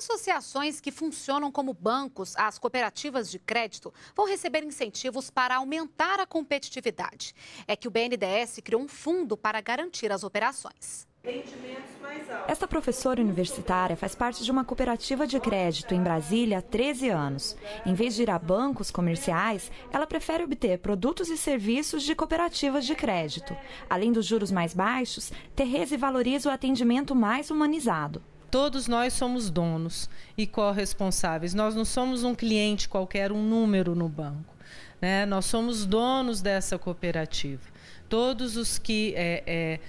Associações que funcionam como bancos, as cooperativas de crédito, vão receber incentivos para aumentar a competitividade. É que o BNDES criou um fundo para garantir as operações. Esta professora universitária faz parte de uma cooperativa de crédito em Brasília há 13 anos. Em vez de ir a bancos comerciais, ela prefere obter produtos e serviços de cooperativas de crédito. Além dos juros mais baixos, Terese valoriza o atendimento mais humanizado. Todos nós somos donos e corresponsáveis. Nós não somos um cliente qualquer, um número no banco. Né? Nós somos donos dessa cooperativa. Todos os que é, é,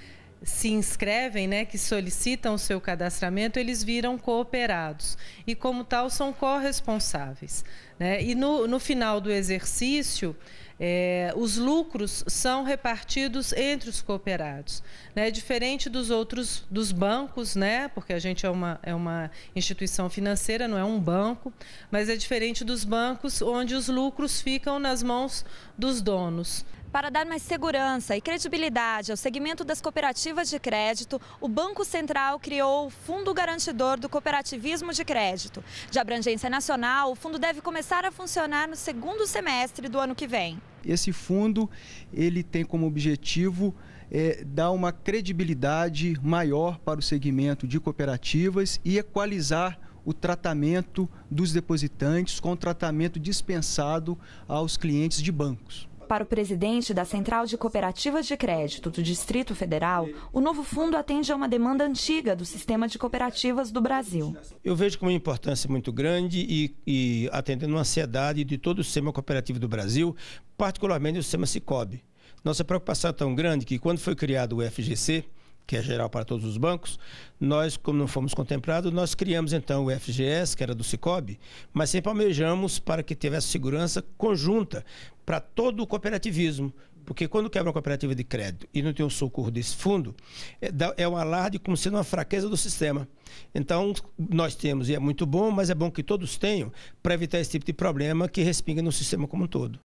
se inscrevem, né, que solicitam o seu cadastramento, eles viram cooperados e, como tal, são corresponsáveis. Né? E no, no final do exercício, é, os lucros são repartidos entre os cooperados. Né? Diferente dos outros, dos bancos, né? porque a gente é uma, é uma instituição financeira, não é um banco, mas é diferente dos bancos, onde os lucros ficam nas mãos dos donos. Para dar mais segurança e credibilidade ao segmento das cooperativas de crédito, o Banco Central criou o Fundo Garantidor do Cooperativismo de Crédito. De abrangência nacional, o fundo deve começar a funcionar no segundo semestre do ano que vem. Esse fundo ele tem como objetivo é, dar uma credibilidade maior para o segmento de cooperativas e equalizar o tratamento dos depositantes com o tratamento dispensado aos clientes de bancos para o presidente da Central de Cooperativas de Crédito do Distrito Federal, o novo fundo atende a uma demanda antiga do sistema de cooperativas do Brasil. Eu vejo com uma importância muito grande e, e atendendo a ansiedade de todo o sistema cooperativo do Brasil, particularmente o sistema Cicobi. Nossa preocupação é tão grande que quando foi criado o FGC, que é geral para todos os bancos, nós, como não fomos contemplados, nós criamos então o FGS, que era do Cicobi, mas sempre almejamos para que tivesse segurança conjunta para todo o cooperativismo, porque quando quebra uma cooperativa de crédito e não tem o socorro desse fundo, é, é, um alarde como sendo uma fraqueza do sistema. Então, nós temos, e é muito bom, mas é bom que todos tenham, para evitar esse tipo de problema que respinga no sistema como um todo.